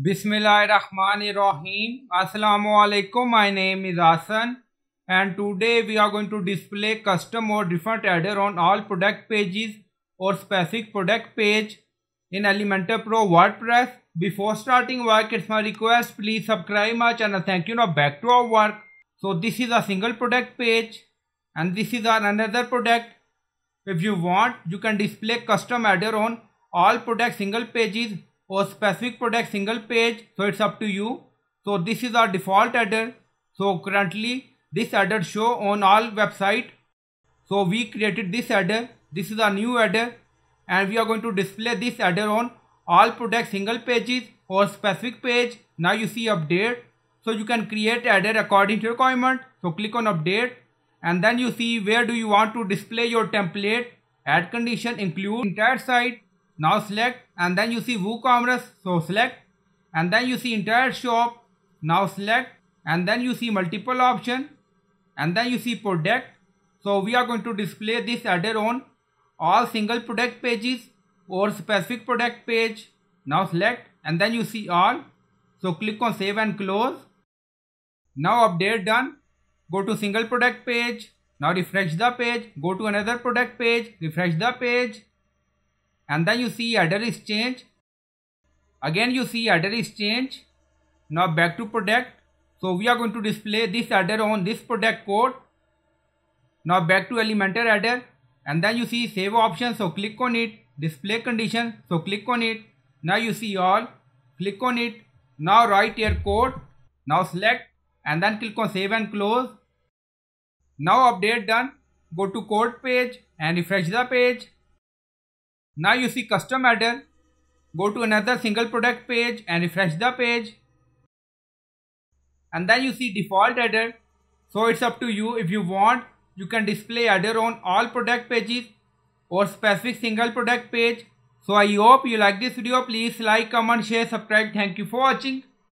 Bismillahirrahmanirrahim. Assalamu alaikum. My name is Asan and today we are going to display custom or different header on all product pages or specific product page in Elementor Pro WordPress. Before starting work, it's my request. Please subscribe my channel. Thank you. Now back to our work. So this is a single product page and this is our another product. If you want, you can display custom header on all product single pages or specific product single page so it's up to you so this is our default header so currently this header show on all website so we created this header this is our new header and we are going to display this header on all product single pages or specific page now you see update so you can create header according to requirement so click on update and then you see where do you want to display your template add condition include entire site now select and then you see WooCommerce so select and then you see entire shop now select and then you see multiple option and then you see product so we are going to display this header on all single product pages or specific product page now select and then you see all so click on save and close now update done go to single product page now refresh the page go to another product page refresh the page and then you see header is changed again you see header is changed now back to product so we are going to display this header on this product code now back to elementor header and then you see save option so click on it display condition so click on it now you see all click on it now write your code now select and then click on save and close now update done go to code page and refresh the page now you see custom adder. Go to another single product page and refresh the page. And then you see default adder. So it's up to you if you want you can display adder on all product pages or specific single product page. So I hope you like this video. Please like, comment, share, subscribe. Thank you for watching.